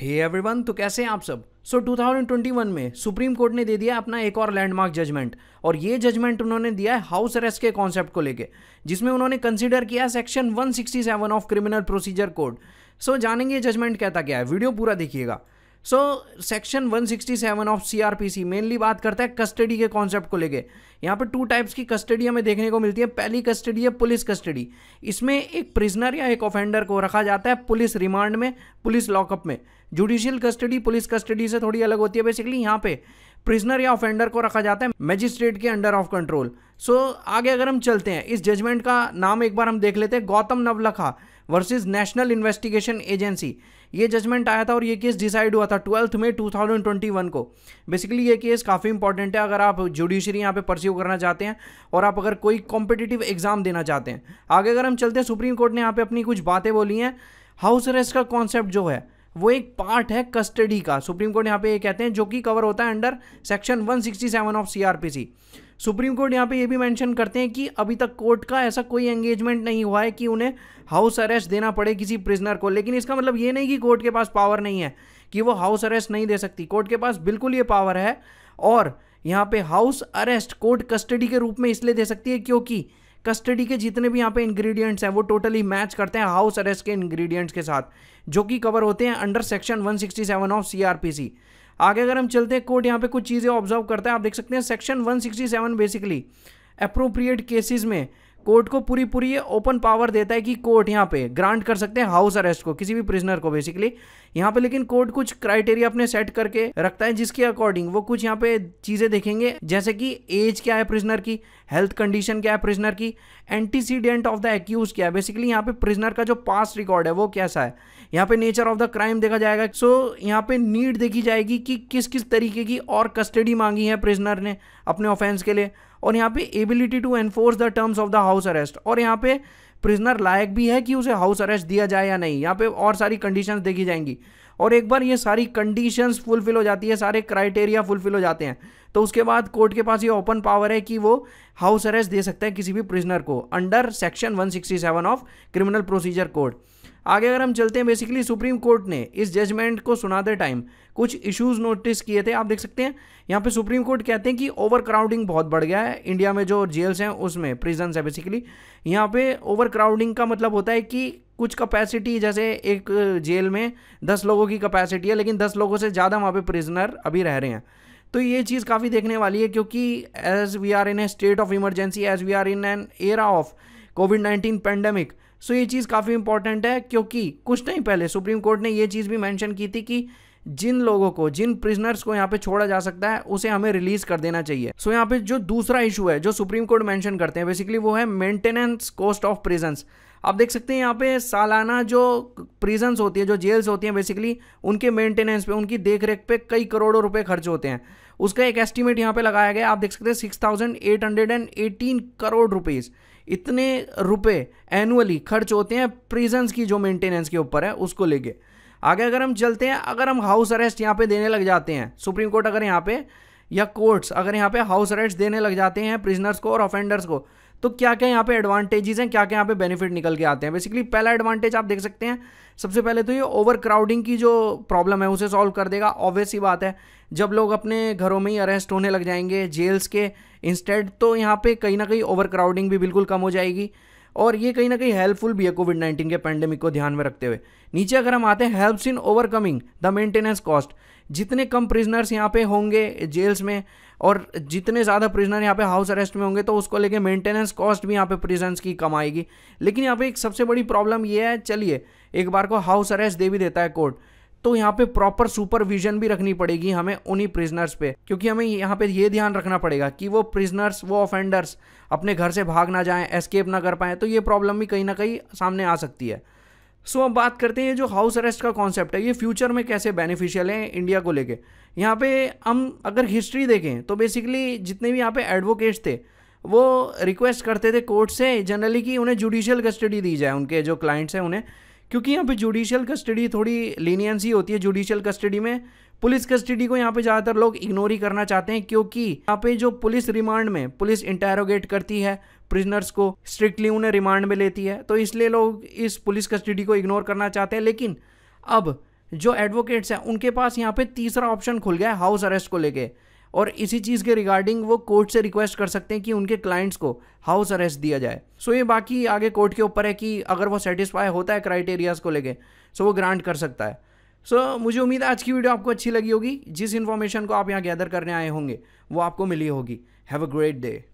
hey everyone तो कैसे हैं आप सब सो so, 2021 में सुप्रीम कोर्ट ने दे दिया अपना एक और लैंडमार्क जजमेंट और ये जजमेंट उन्होंने दिया है हाउस अरेस्ट के कॉन्सेप्ट को लेके जिसमें उन्होंने कंसिडर किया section 167 of criminal procedure code so जानेंगे जजमेंट कहता क्या है वीडियो पूरा देखिएगा so section 167 of CrPC mainly बात करता है कस्टडी के कॉन्सेप्ट को लेके यहाँ पर टू टाइप्स की कस्टडी हमें देखने को मिलती है पहली कस्टडी है पुलिस कस्टडी इसमें एक प्रिजनर या एक ऑफेंडर को रखा जाता है पुलिस रिमांड में पुलिस लॉकअप में जुडिशियल कस्टडी पुलिस कस्टडी से थोड़ी अलग होती है बेसिकली यहाँ पे प्रिजनर या ऑफेंडर को रखा जाता है मैजिस्ट्रेट के अंडर ऑफ कंट्रोल सो आगे अगर हम चलते हैं इस जजमेंट का नाम एक बार हम देख लेते हैं Gautam Navlakha versus national investigation agency ये जजमेंट आया था और ये केस डिसाइड हुआ था ट्वेल्थ में वन को बेसिकली ये केस काफ़ी इंपॉर्टेंट है अगर आप जुडिशरी यहाँ पे परस्यू करना चाहते हैं और आप अगर कोई कॉम्पिटिटिव एग्जाम देना चाहते हैं आगे अगर हम चलते हैं सुप्रीम कोर्ट ने यहाँ पे अपनी कुछ बातें बोली हैं हाउस अरेस्ट का कॉन्सेप्ट जो है वो एक पार्ट है कस्टडी का सुप्रीम कोर्ट यहाँ पे ये कहते हैं जो कि कवर होता है under section 167 of CrPC supreme court यहाँ पे ये भी मेंशन करते हैं कि अभी तक कोर्ट का ऐसा कोई एंगेजमेंट नहीं हुआ है कि उन्हें हाउस अरेस्ट देना पड़े किसी प्रिजनर को लेकिन इसका मतलब ये नहीं कि कोर्ट के पास पावर नहीं है कि वो हाउस अरेस्ट नहीं दे सकती कोर्ट के पास बिल्कुल ये पावर है और यहाँ पे हाउस अरेस्ट कोर्ट कस्टडी के रूप में इसलिए दे सकती है क्योंकि कस्टडी के जितने भी यहाँ पे इंग्रेडिएंट्स हैं वो टोटली मैच करते हैं हाउस अरेस्ट के इंग्रेडिएंट्स के साथ जो कि कवर होते हैं अंडर सेक्शन 167 ऑफ सीआरपीसी आगे अगर हम चलते हैं कोर्ट यहाँ पे कुछ चीज़ें ऑब्जर्व करता है आप देख सकते हैं सेक्शन 167 बेसिकली अप्रोप्रिएट केसेस में कोर्ट को पूरी पूरी ये ओपन पावर देता है कि कोर्ट यहाँ पे ग्रांट कर सकते हैं हाउस अरेस्ट को किसी भी प्रिजनर को बेसिकली यहाँ पे लेकिन कोर्ट कुछ क्राइटेरिया अपने सेट करके रखता है जिसके अकॉर्डिंग वो कुछ यहाँ पे चीज़ें देखेंगे जैसे कि एज क्या है प्रिजनर की हेल्थ कंडीशन क्या है प्रिजनर की एंटीसीडेंट ऑफ द एक्यूज क्या है बेसिकली यहाँ पे प्रिजनर का जो पास रिकॉर्ड है वो कैसा है यहाँ पे नेचर ऑफ द क्राइम देखा जाएगा सो so, यहाँ पे नीड देखी जाएगी कि किस किस तरीके की और कस्टडी मांगी है प्रिजनर ने अपने ऑफेंस के लिए और यहाँ पे ability to enforce the terms of the house arrest और यहाँ पे प्रिजनर लायक भी है कि उसे हाउस अरेस्ट दिया जाए या नहीं यहाँ पे और सारी कंडीशंस देखी जाएंगी और एक बार ये सारी कंडीशंस फुलफिल हो जाती है सारे क्राइटेरिया फुलफिल हो जाते हैं तो उसके बाद कोर्ट के पास ये ओपन पावर है कि वो हाउस अरेस्ट दे सकता है किसी भी प्रिजनर को under section 167 of criminal procedure code आगे अगर हम चलते हैं बेसिकली सुप्रीम कोर्ट ने इस जजमेंट को सुनाते टाइम कुछ इश्यूज नोटिस किए थे आप देख सकते हैं यहाँ पे सुप्रीम कोर्ट कहते हैं कि ओवर क्राउडिंग बहुत बढ़ गया है इंडिया में जो जेल्स हैं उसमें प्रिजन्स है बेसिकली यहाँ पे ओवर क्राउडिंग का मतलब होता है कि कुछ कैपेसिटी जैसे एक जेल में दस लोगों की कैपेसिटी है लेकिन दस लोगों से ज़्यादा वहाँ पे प्रिजनर अभी रह रहे हैं तो ये चीज़ काफ़ी देखने वाली है क्योंकि as we are in a state of emergency as we are in an era of COVID nineteen pandemic so ये चीज़ काफ़ी इंपॉर्टेंट है क्योंकि कुछ टाइम पहले सुप्रीम कोर्ट ने ये चीज़ भी मैंशन की थी कि जिन लोगों को जिन प्रिजनर्स को यहाँ पे छोड़ा जा सकता है उसे हमें रिलीज कर देना चाहिए सो so, यहाँ पे जो दूसरा इशू है जो सुप्रीम कोर्ट मेंशन करते हैं बेसिकली वो है मेंटेनेंस कॉस्ट ऑफ प्रिजेंस आप देख सकते हैं यहाँ पे सालाना जो प्रिजन्स होती है जो जेल्स होती हैं बेसिकली उनके मेंटेनेंस पे उनकी देख रेख पे कई करोड़ों रुपए खर्च होते हैं उसका एक एस्टिमेट यहाँ पे लगाया गया आप देख सकते हैं six thousand eight hundred and eighteen crore rupees इतने रुपए एनुअली खर्च होते हैं प्रिजन्स की जो मेंटेनेंस के ऊपर है उसको लेके आगे अगर हम चलते हैं अगर हम हाउस अरेस्ट यहाँ पे देने लग जाते हैं सुप्रीम कोर्ट अगर यहाँ पे या कोर्ट्स अगर यहाँ पे हाउस अरेस्ट देने लग जाते हैं प्रिजनर्स को और ऑफेंडर्स को तो क्या क्या यहाँ पे एडवांटेजेस हैं क्या क्या यहाँ पे बेनिफिट निकल के आते हैं बेसिकली पहला एडवांटेज आप देख सकते हैं सबसे पहले तो ये ओवर क्राउडिंग की जो प्रॉब्लम है उसे सॉल्व कर देगा ऑब्वियस ही बात है जब लोग अपने घरों में ही अरेस्ट होने लग जाएंगे जेल्स के इंस्टेड तो यहाँ पर कहीं ना कहीं ओवर क्राउडिंग भी बिल्कुल कम हो जाएगी और ये कहीं ना कहीं हेल्पफुल भी है कोविड नाइन्टीन के पैंडेमिक को ध्यान में रखते हुए नीचे अगर हम आते हैं helps in overcoming the maintenance cost जितने कम प्रिजनर्स यहाँ पे होंगे जेल्स में और जितने ज़्यादा प्रिजनर यहाँ पे हाउस अरेस्ट में होंगे तो उसको लेके मेंटेनेंस कॉस्ट भी यहाँ पे प्रिजन की कम आएगी लेकिन यहाँ पे एक सबसे बड़ी प्रॉब्लम ये है चलिए एक बार को हाउस अरेस्ट दे भी देता है कोर्ट तो यहाँ पे प्रॉपर सुपरविजन भी रखनी पड़ेगी हमें उन्हीं प्रिजनर्स पे क्योंकि हमें यहाँ पे ये ध्यान रखना पड़ेगा कि वो प्रिजनर्स वो ऑफेंडर्स अपने घर से भाग ना जाएं एस्केप ना कर पाएँ तो ये प्रॉब्लम भी कहीं ना कहीं सामने आ सकती है सो so, अब बात करते हैं जो हाउस अरेस्ट का कॉन्सेप्ट है ये फ्यूचर में कैसे बेनिफिशियल है इंडिया को लेके यहाँ पे हम अगर हिस्ट्री देखें तो बेसिकली जितने भी यहाँ पे एडवोकेट्स थे वो रिक्वेस्ट करते थे कोर्ट से जनरली कि उन्हें जुडिशियल कस्टडी दी जाए उनके जो क्लाइंट्स हैं उन्हें क्योंकि यहाँ पे जुडिशियल कस्टडी थोड़ी लीनियंसी होती है जुडिशियल कस्टडी में पुलिस कस्टडी को यहाँ पे ज़्यादातर लोग इग्नोर ही करना चाहते हैं क्योंकि यहाँ पे जो पुलिस रिमांड में पुलिस इंटेरोगेट करती है प्रिजनर्स को स्ट्रिक्टली उन्हें रिमांड में लेती है तो इसलिए लोग इस पुलिस कस्टडी को इग्नोर करना चाहते हैं लेकिन अब जो एडवोकेट्स हैं उनके पास यहाँ पे तीसरा ऑप्शन खुल गया है हाउस अरेस्ट को लेके और इसी चीज़ के रिगार्डिंग वो कोर्ट से रिक्वेस्ट कर सकते हैं कि उनके क्लाइंट्स को हाउस अरेस्ट दिया जाए सो ये बाकी आगे कोर्ट के ऊपर है कि अगर वो सेटिस्फाई होता है क्राइटेरियाज़ को लेके सो वो ग्रांट कर सकता है सो मुझे उम्मीद है आज की वीडियो आपको अच्छी लगी होगी जिस इन्फॉर्मेशन को आप यहाँ गैदर करने आए होंगे वो आपको मिली होगी हैव अ ग्रेट डे